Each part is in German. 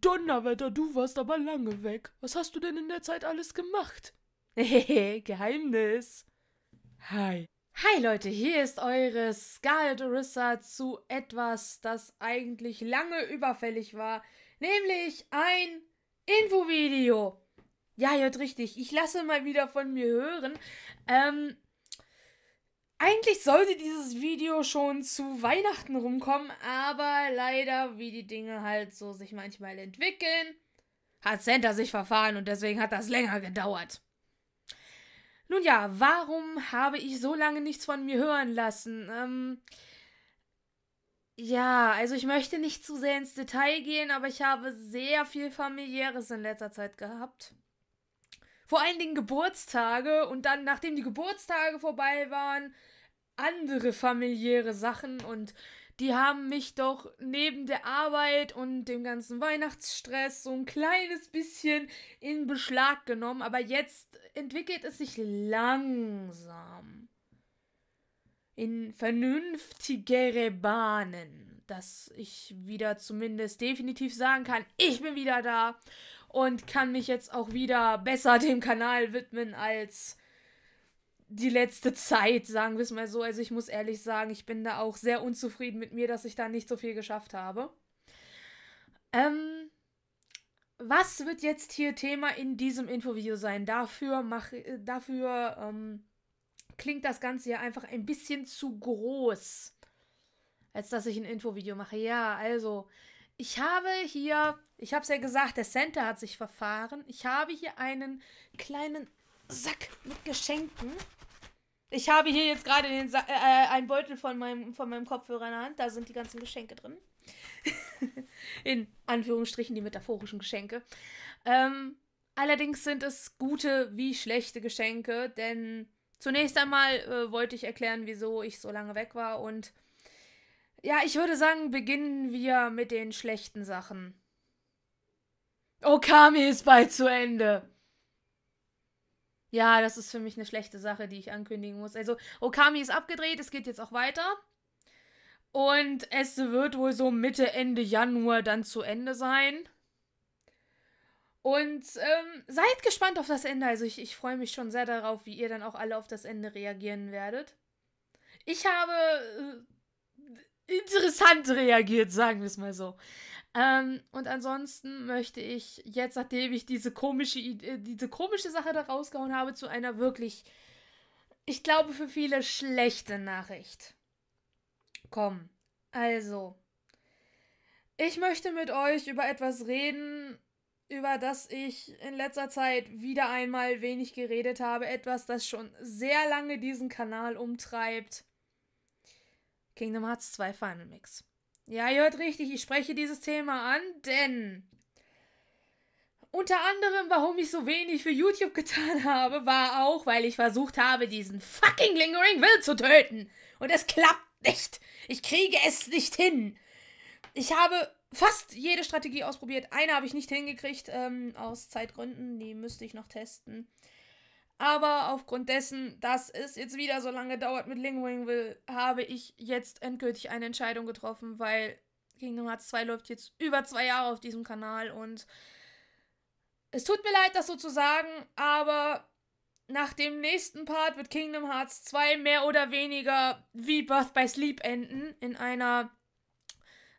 Donnerwetter, du warst aber lange weg. Was hast du denn in der Zeit alles gemacht? Hehehe, Geheimnis. Hi. Hi Leute, hier ist eure Scarlet Orissa zu etwas, das eigentlich lange überfällig war, nämlich ein Infovideo. Ja, ihr hört richtig, ich lasse mal wieder von mir hören. Ähm, eigentlich sollte dieses Video schon zu Weihnachten rumkommen, aber leider, wie die Dinge halt so sich manchmal entwickeln, hat Santa sich verfahren und deswegen hat das länger gedauert. Nun ja, warum habe ich so lange nichts von mir hören lassen? Ähm, ja, also ich möchte nicht zu sehr ins Detail gehen, aber ich habe sehr viel familiäres in letzter Zeit gehabt. Vor allen Dingen Geburtstage und dann, nachdem die Geburtstage vorbei waren, andere familiäre Sachen und die haben mich doch neben der Arbeit und dem ganzen Weihnachtsstress so ein kleines bisschen in Beschlag genommen, aber jetzt entwickelt es sich langsam in vernünftigere Bahnen, dass ich wieder zumindest definitiv sagen kann, ich bin wieder da und kann mich jetzt auch wieder besser dem Kanal widmen als die letzte Zeit, sagen wir es mal so. Also ich muss ehrlich sagen, ich bin da auch sehr unzufrieden mit mir, dass ich da nicht so viel geschafft habe. Ähm, was wird jetzt hier Thema in diesem Infovideo sein? Dafür mache äh, dafür ähm, klingt das Ganze ja einfach ein bisschen zu groß, als dass ich ein Infovideo mache. Ja, also ich habe hier, ich habe es ja gesagt, der Center hat sich verfahren. Ich habe hier einen kleinen Sack mit Geschenken. Ich habe hier jetzt gerade den Sa äh, äh einen Beutel von meinem, von meinem Kopfhörer in der Hand. Da sind die ganzen Geschenke drin. in Anführungsstrichen die metaphorischen Geschenke. Ähm, allerdings sind es gute wie schlechte Geschenke, denn zunächst einmal äh, wollte ich erklären, wieso ich so lange weg war und ja, ich würde sagen, beginnen wir mit den schlechten Sachen. Okami ist bald zu Ende. Ja, das ist für mich eine schlechte Sache, die ich ankündigen muss. Also, Okami ist abgedreht, es geht jetzt auch weiter. Und es wird wohl so Mitte, Ende Januar dann zu Ende sein. Und ähm, seid gespannt auf das Ende. Also ich, ich freue mich schon sehr darauf, wie ihr dann auch alle auf das Ende reagieren werdet. Ich habe äh, interessant reagiert, sagen wir es mal so. Ähm, und ansonsten möchte ich jetzt, nachdem ich diese komische, äh, diese komische Sache da rausgehauen habe, zu einer wirklich, ich glaube, für viele schlechte Nachricht kommen. Also, ich möchte mit euch über etwas reden, über das ich in letzter Zeit wieder einmal wenig geredet habe. Etwas, das schon sehr lange diesen Kanal umtreibt. Kingdom Hearts 2 Final Mix. Ja, ihr hört richtig, ich spreche dieses Thema an, denn unter anderem, warum ich so wenig für YouTube getan habe, war auch, weil ich versucht habe, diesen fucking Lingering Will zu töten. Und es klappt nicht. Ich kriege es nicht hin. Ich habe fast jede Strategie ausprobiert. Eine habe ich nicht hingekriegt, ähm, aus Zeitgründen. Die müsste ich noch testen. Aber aufgrund dessen, dass es jetzt wieder so lange dauert mit Lingwingville, habe ich jetzt endgültig eine Entscheidung getroffen, weil Kingdom Hearts 2 läuft jetzt über zwei Jahre auf diesem Kanal und es tut mir leid, das so zu sagen, aber nach dem nächsten Part wird Kingdom Hearts 2 mehr oder weniger wie Birth by Sleep enden. In einer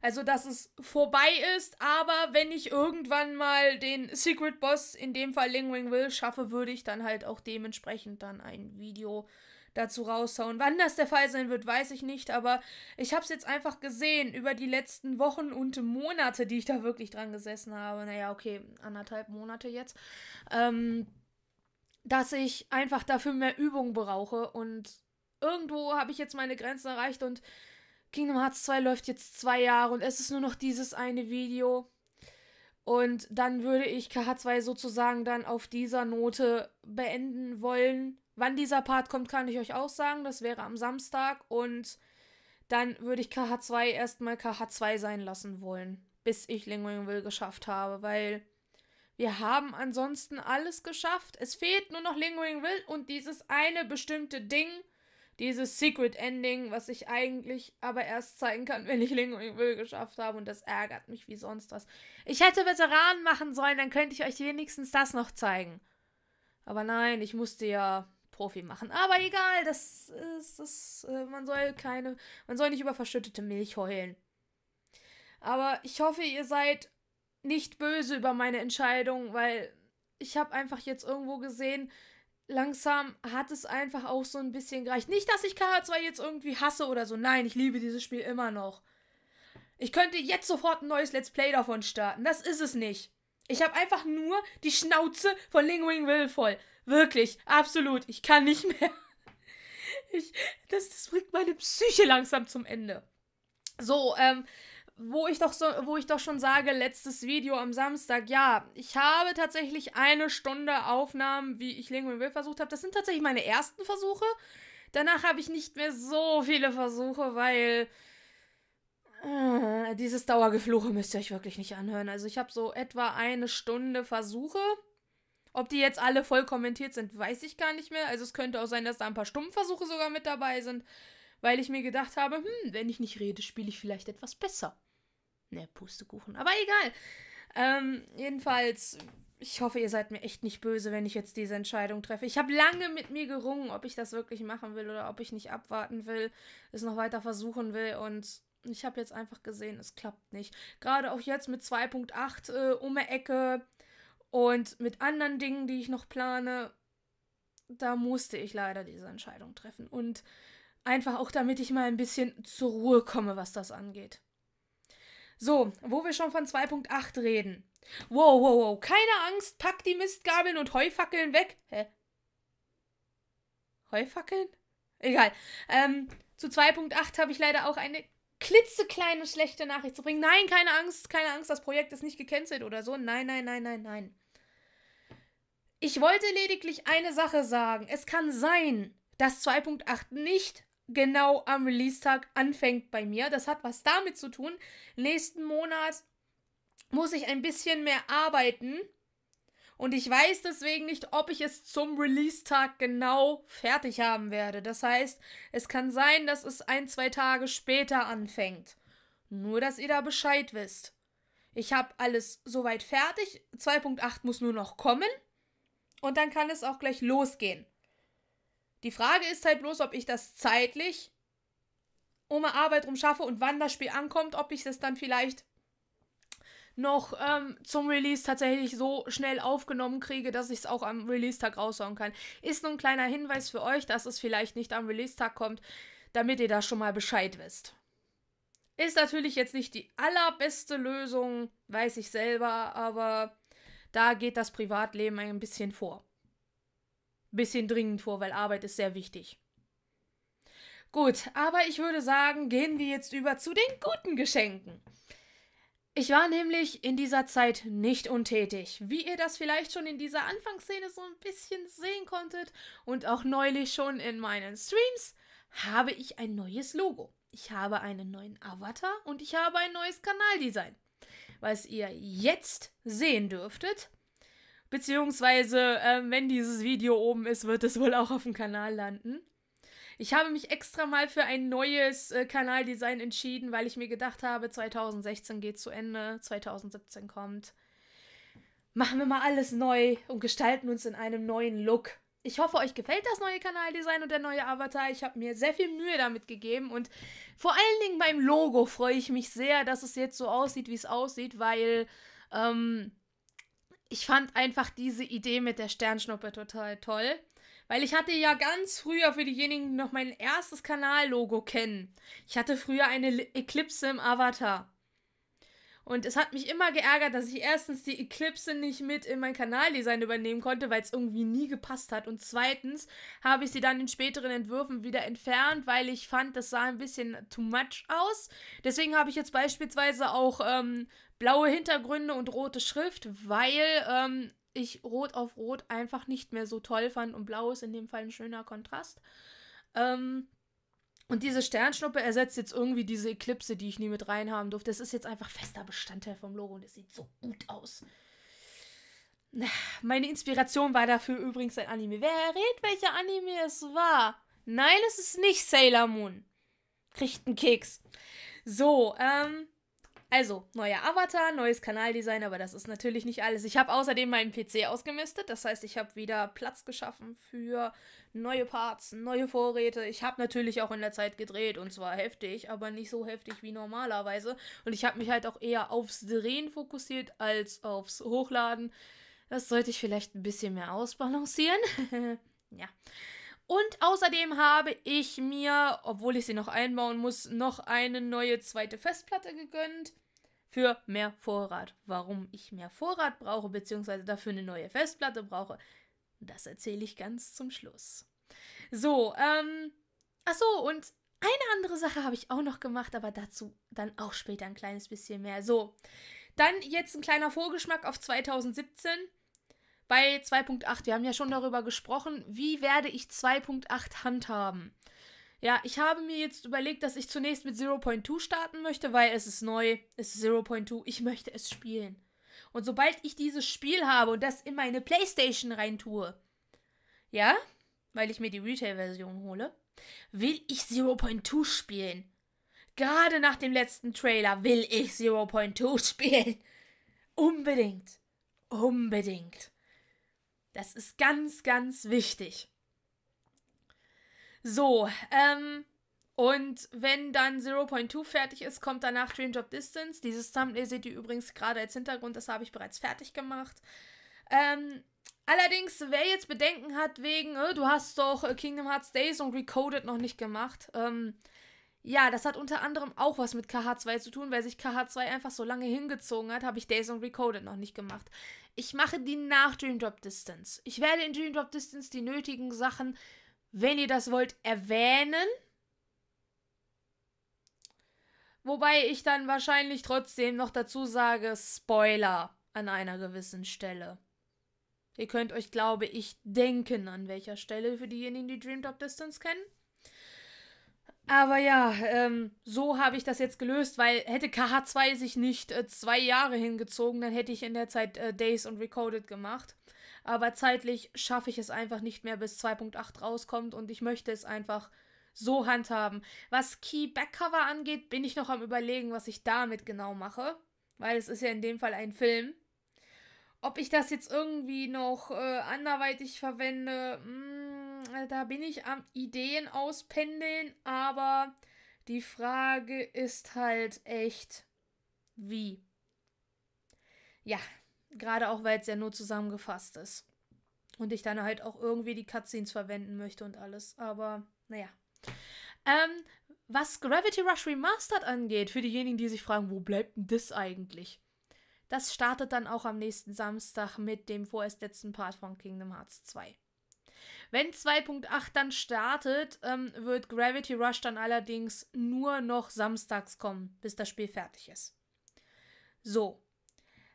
also, dass es vorbei ist, aber wenn ich irgendwann mal den Secret Boss, in dem Fall Ling Ring Will, schaffe, würde ich dann halt auch dementsprechend dann ein Video dazu raushauen. Wann das der Fall sein wird, weiß ich nicht, aber ich habe es jetzt einfach gesehen über die letzten Wochen und Monate, die ich da wirklich dran gesessen habe. Naja, okay, anderthalb Monate jetzt. Ähm, dass ich einfach dafür mehr Übung brauche und irgendwo habe ich jetzt meine Grenzen erreicht und Kingdom Hearts 2 läuft jetzt zwei Jahre und es ist nur noch dieses eine Video. Und dann würde ich KH2 sozusagen dann auf dieser Note beenden wollen. Wann dieser Part kommt, kann ich euch auch sagen. Das wäre am Samstag. Und dann würde ich KH2 erstmal KH2 sein lassen wollen, bis ich Lingwing Will geschafft habe, weil wir haben ansonsten alles geschafft. Es fehlt nur noch Lingwing Will und dieses eine bestimmte Ding, dieses Secret Ending, was ich eigentlich aber erst zeigen kann, wenn ich Lingo Will geschafft habe. Und das ärgert mich wie sonst was. Ich hätte Veteranen machen sollen, dann könnte ich euch wenigstens das noch zeigen. Aber nein, ich musste ja Profi machen. Aber egal, das ist das. Äh, man soll keine. Man soll nicht über verschüttete Milch heulen. Aber ich hoffe, ihr seid nicht böse über meine Entscheidung, weil ich habe einfach jetzt irgendwo gesehen, langsam hat es einfach auch so ein bisschen gereicht. Nicht, dass ich KH2 jetzt irgendwie hasse oder so. Nein, ich liebe dieses Spiel immer noch. Ich könnte jetzt sofort ein neues Let's Play davon starten. Das ist es nicht. Ich habe einfach nur die Schnauze von Lingwing Will voll. Wirklich, absolut. Ich kann nicht mehr. Ich, das, das bringt meine Psyche langsam zum Ende. So, ähm, wo ich doch so, wo ich doch schon sage, letztes Video am Samstag, ja, ich habe tatsächlich eine Stunde Aufnahmen, wie ich Lingwin Will versucht habe. Das sind tatsächlich meine ersten Versuche. Danach habe ich nicht mehr so viele Versuche, weil äh, dieses Dauergefluche müsst ihr euch wirklich nicht anhören. Also ich habe so etwa eine Stunde Versuche. Ob die jetzt alle voll kommentiert sind, weiß ich gar nicht mehr. Also es könnte auch sein, dass da ein paar Stummversuche sogar mit dabei sind, weil ich mir gedacht habe, hm, wenn ich nicht rede, spiele ich vielleicht etwas besser. Ne, Pustekuchen. Aber egal. Ähm, jedenfalls, ich hoffe, ihr seid mir echt nicht böse, wenn ich jetzt diese Entscheidung treffe. Ich habe lange mit mir gerungen, ob ich das wirklich machen will oder ob ich nicht abwarten will, es noch weiter versuchen will und ich habe jetzt einfach gesehen, es klappt nicht. Gerade auch jetzt mit 2.8 äh, um die Ecke und mit anderen Dingen, die ich noch plane, da musste ich leider diese Entscheidung treffen. Und einfach auch, damit ich mal ein bisschen zur Ruhe komme, was das angeht. So, wo wir schon von 2.8 reden. Wow, wow, wow. Keine Angst, pack die Mistgabeln und Heufackeln weg. Hä? Heufackeln? Egal. Ähm, zu 2.8 habe ich leider auch eine klitzekleine schlechte Nachricht zu bringen. Nein, keine Angst, keine Angst, das Projekt ist nicht gecancelt oder so. Nein, nein, nein, nein, nein. Ich wollte lediglich eine Sache sagen. Es kann sein, dass 2.8 nicht genau am Release-Tag anfängt bei mir. Das hat was damit zu tun. Nächsten Monat muss ich ein bisschen mehr arbeiten. Und ich weiß deswegen nicht, ob ich es zum Release-Tag genau fertig haben werde. Das heißt, es kann sein, dass es ein, zwei Tage später anfängt. Nur, dass ihr da Bescheid wisst. Ich habe alles soweit fertig. 2.8 muss nur noch kommen. Und dann kann es auch gleich losgehen. Die Frage ist halt bloß, ob ich das zeitlich um eine Arbeit rum schaffe und wann das Spiel ankommt, ob ich das dann vielleicht noch ähm, zum Release tatsächlich so schnell aufgenommen kriege, dass ich es auch am Release-Tag raushauen kann. Ist nur ein kleiner Hinweis für euch, dass es vielleicht nicht am Release-Tag kommt, damit ihr da schon mal Bescheid wisst. Ist natürlich jetzt nicht die allerbeste Lösung, weiß ich selber, aber da geht das Privatleben ein bisschen vor bisschen dringend vor, weil Arbeit ist sehr wichtig. Gut, aber ich würde sagen, gehen wir jetzt über zu den guten Geschenken. Ich war nämlich in dieser Zeit nicht untätig, wie ihr das vielleicht schon in dieser Anfangsszene so ein bisschen sehen konntet und auch neulich schon in meinen Streams habe ich ein neues Logo. Ich habe einen neuen Avatar und ich habe ein neues Kanaldesign. Was ihr jetzt sehen dürftet, Beziehungsweise, äh, wenn dieses Video oben ist, wird es wohl auch auf dem Kanal landen. Ich habe mich extra mal für ein neues äh, Kanaldesign entschieden, weil ich mir gedacht habe, 2016 geht zu Ende, 2017 kommt. Machen wir mal alles neu und gestalten uns in einem neuen Look. Ich hoffe, euch gefällt das neue Kanaldesign und der neue Avatar. Ich habe mir sehr viel Mühe damit gegeben und vor allen Dingen beim Logo freue ich mich sehr, dass es jetzt so aussieht, wie es aussieht, weil ähm, ich fand einfach diese Idee mit der Sternschnuppe total toll. Weil ich hatte ja ganz früher, für diejenigen, die noch mein erstes Kanallogo kennen, ich hatte früher eine Eclipse im Avatar. Und es hat mich immer geärgert, dass ich erstens die Eclipse nicht mit in mein Kanaldesign übernehmen konnte, weil es irgendwie nie gepasst hat. Und zweitens habe ich sie dann in späteren Entwürfen wieder entfernt, weil ich fand, das sah ein bisschen too much aus. Deswegen habe ich jetzt beispielsweise auch ähm, blaue Hintergründe und rote Schrift, weil ähm, ich Rot auf Rot einfach nicht mehr so toll fand und Blau ist in dem Fall ein schöner Kontrast. Ähm, und diese Sternschnuppe ersetzt jetzt irgendwie diese Eclipse, die ich nie mit reinhaben durfte. Das ist jetzt einfach fester Bestandteil vom Logo und es sieht so gut aus. Meine Inspiration war dafür übrigens ein Anime. Wer errät, welcher Anime es war? Nein, es ist nicht Sailor Moon. Kriegt einen Keks. So, ähm, also, neuer Avatar, neues Kanaldesign, aber das ist natürlich nicht alles. Ich habe außerdem meinen PC ausgemistet. Das heißt, ich habe wieder Platz geschaffen für neue Parts, neue Vorräte. Ich habe natürlich auch in der Zeit gedreht und zwar heftig, aber nicht so heftig wie normalerweise. Und ich habe mich halt auch eher aufs Drehen fokussiert als aufs Hochladen. Das sollte ich vielleicht ein bisschen mehr ausbalancieren. ja. Und außerdem habe ich mir, obwohl ich sie noch einbauen muss, noch eine neue zweite Festplatte gegönnt für mehr Vorrat. Warum ich mehr Vorrat brauche, beziehungsweise dafür eine neue Festplatte brauche, das erzähle ich ganz zum Schluss. So, ähm, ach so, und eine andere Sache habe ich auch noch gemacht, aber dazu dann auch später ein kleines bisschen mehr. So, dann jetzt ein kleiner Vorgeschmack auf 2017 bei 2.8. Wir haben ja schon darüber gesprochen, wie werde ich 2.8 handhaben? Ja, ich habe mir jetzt überlegt, dass ich zunächst mit 0.2 starten möchte, weil es ist neu, es ist 0.2, ich möchte es spielen. Und sobald ich dieses Spiel habe und das in meine Playstation rein tue, ja, weil ich mir die Retail-Version hole, will ich 0.2 spielen. Gerade nach dem letzten Trailer will ich 0.2 spielen. Unbedingt. Unbedingt. Das ist ganz, ganz wichtig. So, ähm, und wenn dann 0.2 fertig ist, kommt danach Dream Job Distance. Dieses Thumbnail seht ihr übrigens gerade als Hintergrund, das habe ich bereits fertig gemacht. Ähm, allerdings, wer jetzt Bedenken hat wegen, äh, du hast doch äh, Kingdom Hearts Days und Recoded noch nicht gemacht, ähm, ja, das hat unter anderem auch was mit KH2 zu tun, weil sich KH2 einfach so lange hingezogen hat, habe ich Days on Recoded noch nicht gemacht. Ich mache die nach Dream Drop Distance. Ich werde in Dream Drop Distance die nötigen Sachen, wenn ihr das wollt, erwähnen. Wobei ich dann wahrscheinlich trotzdem noch dazu sage, Spoiler an einer gewissen Stelle. Ihr könnt euch, glaube ich, denken, an welcher Stelle für diejenigen, die Dream Drop Distance kennen. Aber ja, ähm, so habe ich das jetzt gelöst, weil hätte KH2 sich nicht äh, zwei Jahre hingezogen, dann hätte ich in der Zeit äh, Days und Recoded gemacht. Aber zeitlich schaffe ich es einfach nicht mehr, bis 2.8 rauskommt und ich möchte es einfach so handhaben. Was Key Backcover angeht, bin ich noch am Überlegen, was ich damit genau mache, weil es ist ja in dem Fall ein Film. Ob ich das jetzt irgendwie noch äh, anderweitig verwende, mh, hm, hm, da bin ich am Ideen auspendeln, aber die Frage ist halt echt, wie? Ja, gerade auch, weil es ja nur zusammengefasst ist. Und ich dann halt auch irgendwie die Cutscenes verwenden möchte und alles. Aber naja. Ähm, was Gravity Rush Remastered angeht, für diejenigen, die sich fragen, wo bleibt denn das eigentlich? Das startet dann auch am nächsten Samstag mit dem vorerst letzten Part von Kingdom Hearts 2. Wenn 2.8 dann startet, ähm, wird Gravity Rush dann allerdings nur noch samstags kommen, bis das Spiel fertig ist. So.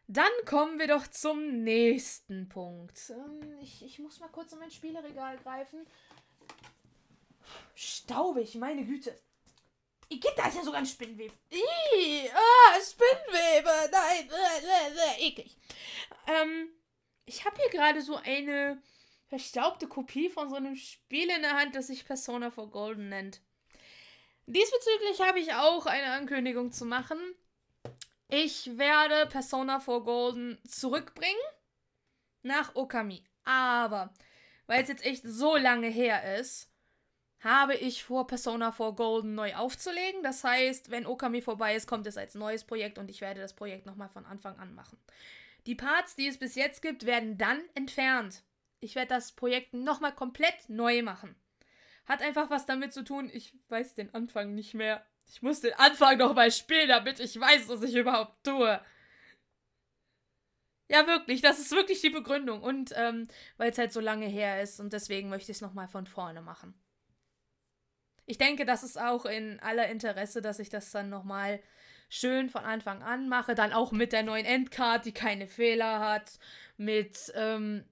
Dann kommen wir doch zum nächsten Punkt. Ähm, ich, ich muss mal kurz in mein Spieleregal greifen. Staubig, meine Güte. Igitt, da ist ja sogar ein Spinnweb. Ih, ah, Spinnwebe, nein, äh, äh, äh, eklig. Ähm, ich habe hier gerade so eine verstaubte Kopie von so einem Spiel in der Hand, das sich Persona for Golden nennt. Diesbezüglich habe ich auch eine Ankündigung zu machen. Ich werde Persona for Golden zurückbringen nach Okami. Aber, weil es jetzt echt so lange her ist, habe ich vor, Persona for Golden neu aufzulegen. Das heißt, wenn Okami vorbei ist, kommt es als neues Projekt und ich werde das Projekt nochmal von Anfang an machen. Die Parts, die es bis jetzt gibt, werden dann entfernt ich werde das Projekt nochmal komplett neu machen. Hat einfach was damit zu tun, ich weiß den Anfang nicht mehr. Ich muss den Anfang nochmal spielen, damit ich weiß, was ich überhaupt tue. Ja, wirklich, das ist wirklich die Begründung. Und ähm, weil es halt so lange her ist und deswegen möchte ich es nochmal von vorne machen. Ich denke, das ist auch in aller Interesse, dass ich das dann nochmal schön von Anfang an mache. Dann auch mit der neuen Endcard, die keine Fehler hat. Mit, ähm,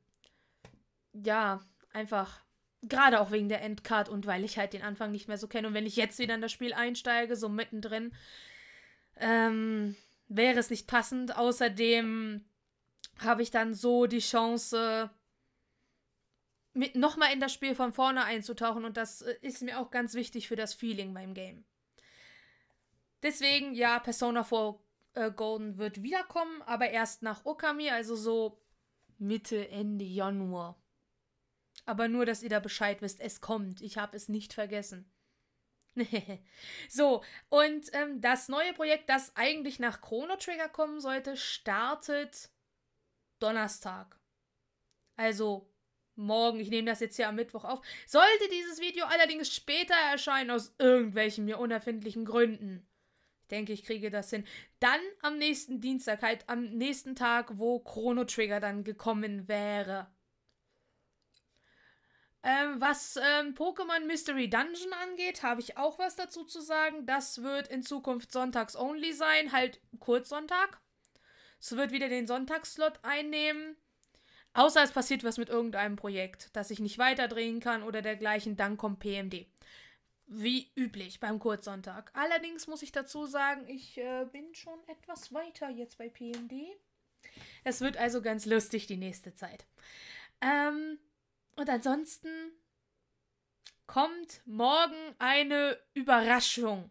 ja, einfach gerade auch wegen der Endcard und weil ich halt den Anfang nicht mehr so kenne. Und wenn ich jetzt wieder in das Spiel einsteige, so mittendrin, ähm, wäre es nicht passend. Außerdem habe ich dann so die Chance, nochmal in das Spiel von vorne einzutauchen. Und das äh, ist mir auch ganz wichtig für das Feeling beim Game. Deswegen, ja, Persona 4 äh, Golden wird wiederkommen, aber erst nach Okami, also so Mitte, Ende Januar aber nur, dass ihr da Bescheid wisst, es kommt. Ich habe es nicht vergessen. so, und ähm, das neue Projekt, das eigentlich nach Chrono Trigger kommen sollte, startet Donnerstag. Also morgen. Ich nehme das jetzt hier am Mittwoch auf. Sollte dieses Video allerdings später erscheinen, aus irgendwelchen mir unerfindlichen Gründen. Ich denke, ich kriege das hin. Dann am nächsten Dienstag, halt am nächsten Tag, wo Chrono Trigger dann gekommen wäre. Ähm, was ähm, Pokémon Mystery Dungeon angeht, habe ich auch was dazu zu sagen. Das wird in Zukunft sonntags only sein, halt Kurzsonntag. Es wird wieder den Sonntagsslot einnehmen. Außer es passiert was mit irgendeinem Projekt, das ich nicht weiterdrehen kann oder dergleichen, dann kommt PMD. Wie üblich beim Kurzsonntag. Allerdings muss ich dazu sagen, ich äh, bin schon etwas weiter jetzt bei PMD. Es wird also ganz lustig die nächste Zeit. Ähm, und ansonsten kommt morgen eine Überraschung.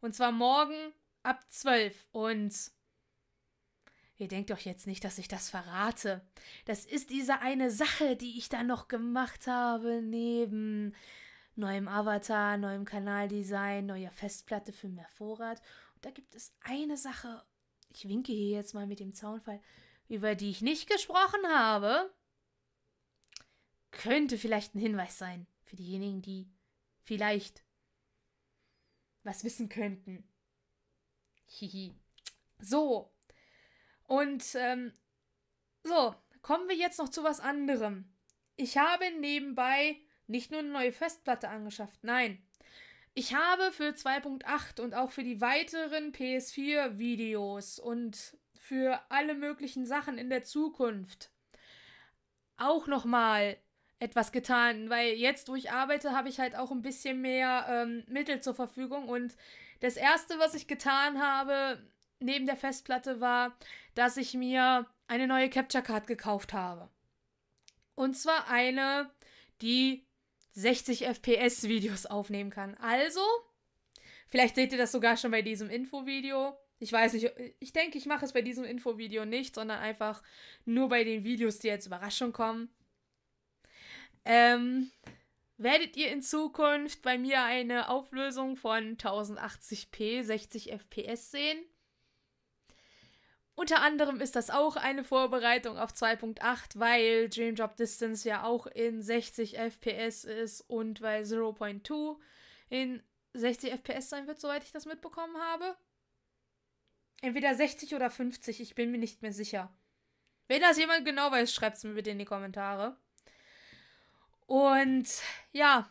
Und zwar morgen ab 12. Und ihr denkt doch jetzt nicht, dass ich das verrate. Das ist diese eine Sache, die ich da noch gemacht habe, neben neuem Avatar, neuem Kanaldesign, neuer Festplatte für mehr Vorrat. Und da gibt es eine Sache, ich winke hier jetzt mal mit dem Zaunfall, über die ich nicht gesprochen habe könnte vielleicht ein Hinweis sein für diejenigen, die vielleicht was wissen könnten. Hihi. So. Und ähm, so, kommen wir jetzt noch zu was anderem. Ich habe nebenbei nicht nur eine neue Festplatte angeschafft, nein. Ich habe für 2.8 und auch für die weiteren PS4-Videos und für alle möglichen Sachen in der Zukunft auch nochmal etwas getan, weil jetzt, wo ich arbeite, habe ich halt auch ein bisschen mehr ähm, Mittel zur Verfügung. Und das Erste, was ich getan habe, neben der Festplatte, war, dass ich mir eine neue Capture Card gekauft habe. Und zwar eine, die 60 FPS Videos aufnehmen kann. Also, vielleicht seht ihr das sogar schon bei diesem Infovideo. Ich weiß nicht, ich denke, ich mache es bei diesem Infovideo nicht, sondern einfach nur bei den Videos, die als Überraschung kommen. Ähm, werdet ihr in Zukunft bei mir eine Auflösung von 1080p 60 FPS sehen? Unter anderem ist das auch eine Vorbereitung auf 2.8, weil Dream Job Distance ja auch in 60 FPS ist und weil 0.2 in 60 FPS sein wird, soweit ich das mitbekommen habe. Entweder 60 oder 50, ich bin mir nicht mehr sicher. Wenn das jemand genau weiß, schreibt es mir bitte in die Kommentare. Und ja,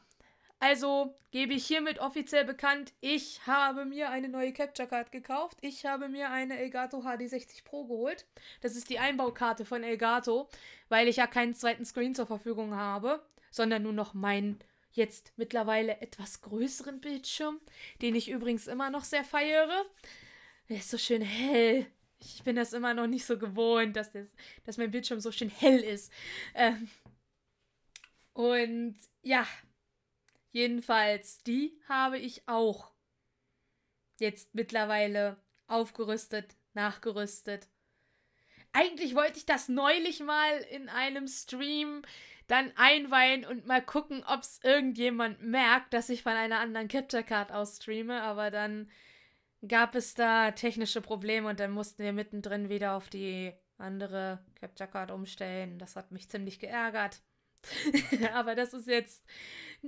also gebe ich hiermit offiziell bekannt, ich habe mir eine neue Capture Card gekauft. Ich habe mir eine Elgato HD60 Pro geholt. Das ist die Einbaukarte von Elgato, weil ich ja keinen zweiten Screen zur Verfügung habe, sondern nur noch meinen jetzt mittlerweile etwas größeren Bildschirm, den ich übrigens immer noch sehr feiere. Der ist so schön hell. Ich bin das immer noch nicht so gewohnt, dass, das, dass mein Bildschirm so schön hell ist. Ähm, und ja, jedenfalls, die habe ich auch jetzt mittlerweile aufgerüstet, nachgerüstet. Eigentlich wollte ich das neulich mal in einem Stream dann einweihen und mal gucken, ob es irgendjemand merkt, dass ich von einer anderen Capture Card aus streame, aber dann gab es da technische Probleme und dann mussten wir mittendrin wieder auf die andere Capture Card umstellen. Das hat mich ziemlich geärgert. Aber das ist jetzt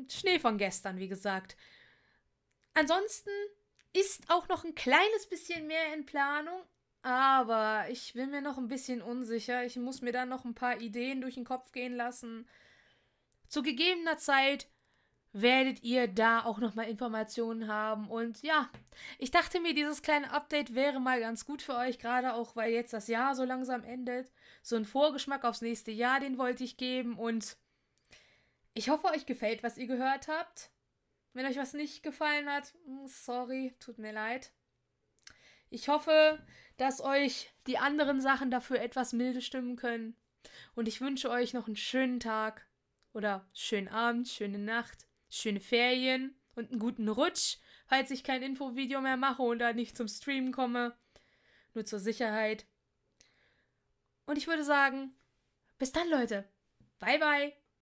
Schnee von gestern, wie gesagt. Ansonsten ist auch noch ein kleines bisschen mehr in Planung, aber ich bin mir noch ein bisschen unsicher. Ich muss mir da noch ein paar Ideen durch den Kopf gehen lassen. Zu gegebener Zeit werdet ihr da auch nochmal Informationen haben. Und ja, ich dachte mir, dieses kleine Update wäre mal ganz gut für euch, gerade auch weil jetzt das Jahr so langsam endet. So ein Vorgeschmack aufs nächste Jahr, den wollte ich geben. Und ich hoffe, euch gefällt, was ihr gehört habt. Wenn euch was nicht gefallen hat, mm, sorry, tut mir leid. Ich hoffe, dass euch die anderen Sachen dafür etwas milde stimmen können. Und ich wünsche euch noch einen schönen Tag oder schönen Abend, schöne Nacht, schöne Ferien und einen guten Rutsch, falls ich kein Infovideo mehr mache oder nicht zum Streamen komme. Nur zur Sicherheit. Und ich würde sagen, bis dann, Leute. Bye, bye.